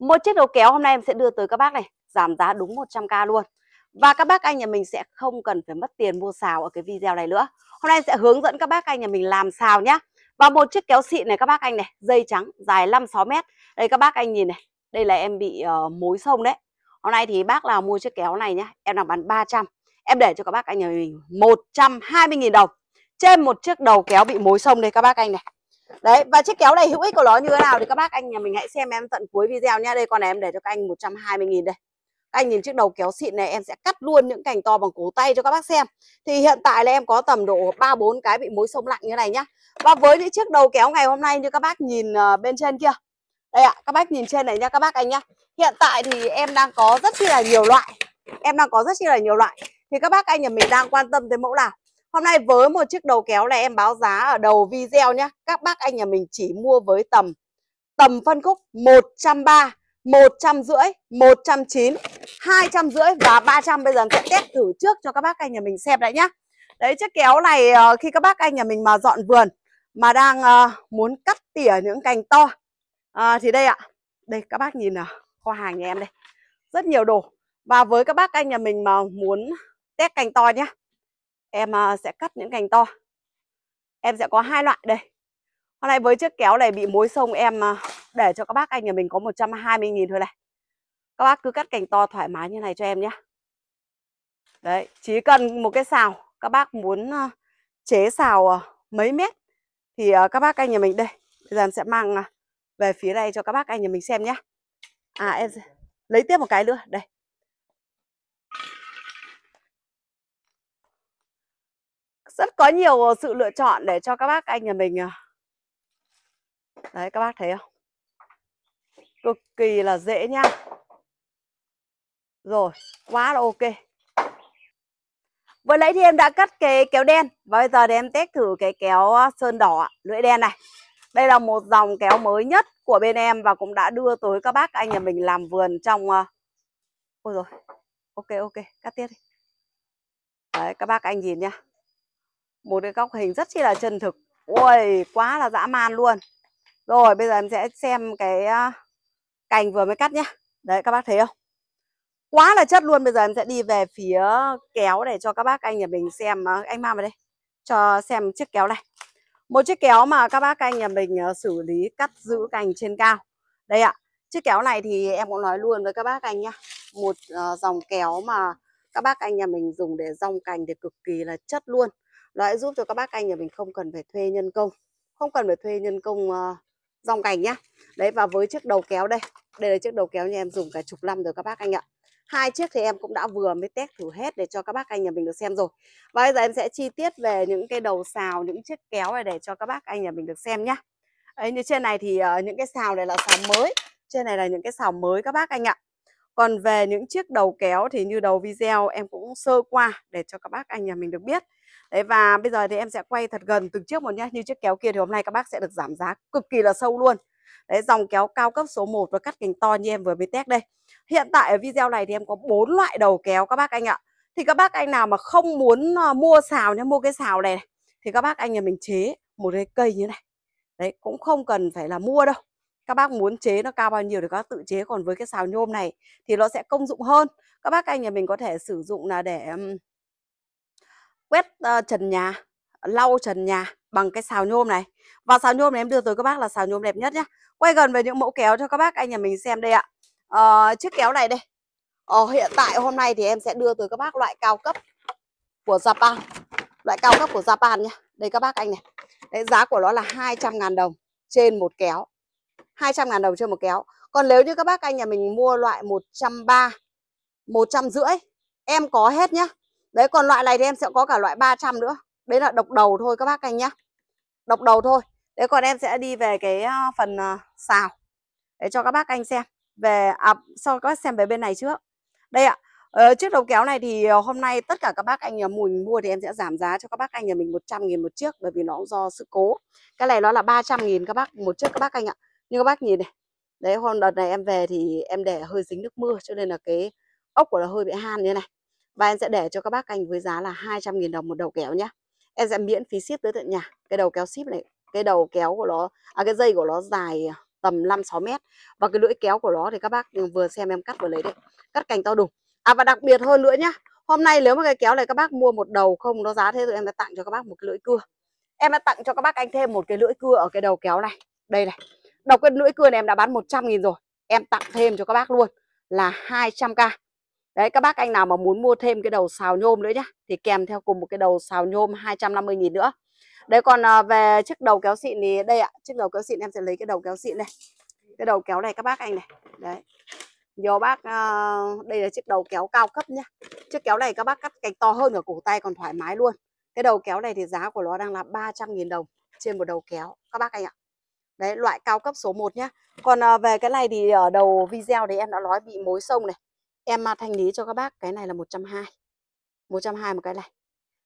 Một chiếc đầu kéo hôm nay em sẽ đưa tới các bác này, giảm giá đúng 100k luôn. Và các bác anh nhà mình sẽ không cần phải mất tiền mua xào ở cái video này nữa. Hôm nay sẽ hướng dẫn các bác anh nhà mình làm xào nhá. Và một chiếc kéo xịn này các bác anh này, dây trắng dài 5-6 mét. Đây các bác anh nhìn này, đây là em bị uh, mối sông đấy. Hôm nay thì bác nào mua chiếc kéo này nhá, em đang bán 300. Em để cho các bác anh nhà mình 120.000 đồng. Trên một chiếc đầu kéo bị mối sông đây các bác anh này. Đấy và chiếc kéo này hữu ích của nó như thế nào thì các bác anh nhà mình hãy xem em tận cuối video nhé Đây con này em để cho các anh 120 000 đây. Các anh nhìn chiếc đầu kéo xịn này em sẽ cắt luôn những cành to bằng cổ tay cho các bác xem. Thì hiện tại là em có tầm độ 3 4 cái bị mối sông lạnh như này nhá. Và với những chiếc đầu kéo ngày hôm nay như các bác nhìn ờ, bên trên kia. Đây ạ, à, các bác nhìn trên này nha các bác anh nhá. Hiện tại thì em đang có rất chi là nhiều loại. Em đang có rất chi là nhiều loại. Thì các bác anh nhà mình đang quan tâm tới mẫu nào Hôm nay với một chiếc đầu kéo này em báo giá ở đầu video nhé. Các bác anh nhà mình chỉ mua với tầm tầm phân khúc 130, 150, 190, 250 và 300. Bây giờ sẽ test thử trước cho các bác anh nhà mình xem đấy nhé. Đấy chiếc kéo này ờ, khi các bác anh nhà mình mà dọn vườn mà đang ờ, muốn cắt tỉa những cành to à, thì đây ạ. Đây các bác nhìn kho hàng nhà em đây. Rất nhiều đồ. Và với các bác anh nhà mình mà muốn test cành to nhé em ờ, sẽ cắt những cành to em sẽ có hai loại đây hôm nay với chiếc kéo này bị mối sông em ờ, để cho các bác anh nhà mình có 120.000 thôi này các bác cứ cắt cành to thoải mái như này cho em nhé đấy chỉ cần một cái xào các bác muốn ờ, chế xào mấy mét thì các bác anh nhà mình đây bây giờ em sẽ mang về phía đây cho các bác anh nhà mình xem nhé à em lấy tiếp một cái nữa đây rất có nhiều ờ, sự lựa chọn để cho các bác anh nhà mình à. đấy các bác thấy không cực kỳ là dễ nha rồi quá là ok vừa nãy thì em đã cắt cái kéo đen và bây giờ để em test thử cái kéo ờ, sơn đỏ lưỡi đen này đây là một dòng kéo mới nhất của bên em và cũng đã đưa tới các bác anh nhà mình làm vườn trong ờ, ôi rồi ok ok cắt tiếp đi đấy các bác anh nhìn nha một cái góc hình rất chi là chân thực ui quá là dã man luôn rồi bây giờ em sẽ xem cái cành vừa mới cắt nhé đấy các bác thấy không quá là chất luôn bây giờ em sẽ đi về phía kéo để cho các bác anh nhà mình xem à, anh mang vào đây cho xem chiếc kéo này một chiếc kéo mà các bác anh nhà mình à, xử lý cắt giữ cành trên cao đây ạ chiếc kéo này thì em cũng nói luôn với các bác anh nhá một à, dòng kéo mà các bác anh nhà mình dùng để rong cành thì cực kỳ là chất luôn Đấy giúp cho các bác anh nhà mình không cần phải thuê nhân công Không cần phải thuê nhân công uh, dòng cành nhá Đấy và với chiếc đầu kéo đây Đây là chiếc đầu kéo nhà em dùng cả chục năm rồi các bác anh ạ hai chiếc thì em cũng đã vừa mới test thử hết để cho các bác anh nhà mình được xem rồi và bây giờ em sẽ chi tiết về những cái đầu xào những chiếc kéo này để cho các bác anh nhà mình được xem nhá ấy như trên này thì uh, những cái xào này là xào mới trên này là những cái xào mới các bác anh ạ còn về những chiếc đầu kéo thì như đầu video em cũng sơ qua để cho các bác anh nhà mình được biết. Đấy và bây giờ thì em sẽ quay thật gần từng chiếc một nhá. Như chiếc kéo kia thì hôm nay các bác sẽ được giảm giá cực kỳ là sâu luôn. Đấy dòng kéo cao cấp số 1 và cắt cành to như em vừa mới test đây. Hiện tại ở video này thì em có bốn loại đầu kéo các bác anh ạ. Thì các bác anh nào mà không muốn ờ, mua xào nhá, mua cái xào này, này thì các bác anh nhà mình chế một cái cây như này. Đấy cũng không cần phải là mua đâu các bác muốn chế nó cao bao nhiêu thì các tự chế còn với cái xào nhôm này thì nó sẽ công dụng hơn các bác anh nhà mình có thể sử dụng là để quét uh, trần nhà lau trần nhà bằng cái xào nhôm này và xào nhôm này em đưa tới các bác là xào nhôm đẹp nhất nhá quay gần về những mẫu kéo cho các bác anh nhà mình xem đây ạ uh, chiếc kéo này đây Ờ, hiện tại hôm nay thì em sẽ đưa tới các bác loại cao cấp của Japan Loại cao cấp của Japan nhé Đây các bác anh này Đấy, Giá của nó là 200 ngàn đồng trên một kéo 200 ngàn đồng cho một kéo còn nếu như các bác anh nhà mình mua loại 130 150 em có hết nhá đấy còn loại này thì em sẽ có cả loại 300 nữa đấy là độc đầu thôi các bác anh nhá độc đầu thôi đấy còn em sẽ đi về cái ờ, phần ờ, xào để cho các bác anh xem về à, sau các bác xem về bên này trước đây ạ ờ, chiếc đầu kéo này thì ờ, hôm nay tất cả các bác anh nhà mình mua thì em sẽ giảm giá cho các bác anh nhà mình 100 nghìn một chiếc bởi vì nó do sự cố cái này nó là 300 nghìn các bác một chiếc các bác anh ạ như các bác nhìn này đấy hôm đợt này em về thì em để hơi dính nước mưa cho nên là cái ốc của nó hơi bị han như này và em sẽ để cho các bác anh với giá là 200.000 đồng một đầu kéo nhá em sẽ miễn phí ship tới tận nhà cái đầu kéo ship này cái đầu kéo của nó à, cái dây của nó dài tầm 5-6 mét và cái lưỡi kéo của nó thì các bác vừa xem em cắt vừa lấy đấy cắt cành to đùng à và đặc biệt hơn nữa nhá hôm nay nếu mà cái kéo này các bác mua một đầu không nó giá thế rồi em sẽ tặng cho các bác một cái lưỡi cưa em đã tặng cho các bác anh thêm một cái lưỡi cưa ở cái đầu kéo này đây này Độc cái lưỡi cưa này em đã bán 100 nghìn rồi Em tặng thêm cho các bác luôn Là 200k Đấy các bác anh nào mà muốn mua thêm cái đầu xào nhôm nữa nhá Thì kèm theo cùng một cái đầu xào nhôm 250 nghìn nữa Đấy còn à, về chiếc đầu kéo xịn thì đây ạ Chiếc đầu kéo xịn em sẽ lấy cái đầu kéo xịn này Cái đầu kéo này các bác anh này Đấy nhiều bác à, đây là chiếc đầu kéo cao cấp nhá chiếc kéo này các bác cắt cánh to hơn ở cổ tay còn thoải mái luôn cái đầu kéo này thì giá của nó đang là 300 nghìn đồng trên một đầu kéo các bác anh ạ Đấy, loại cao cấp số 1 nhá. Còn à, về cái này thì ở ờ, đầu video thì em đã nói bị mối sông này. Em mà thanh lý cho các bác, cái này là 120. 120 một cái này.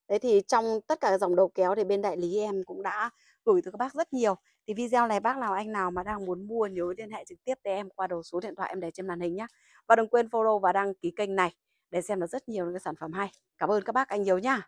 Đấy thì trong tất cả dòng đầu kéo thì bên đại lý em cũng đã gửi cho các bác rất nhiều. Thì video này bác nào anh nào mà đang muốn mua nhớ liên hệ trực tiếp với em qua đầu số điện thoại em để trên màn hình nhé. Và đừng quên follow và đăng ký kênh này để xem được rất nhiều những cái sản phẩm hay. Cảm ơn các bác anh nhiều nhá.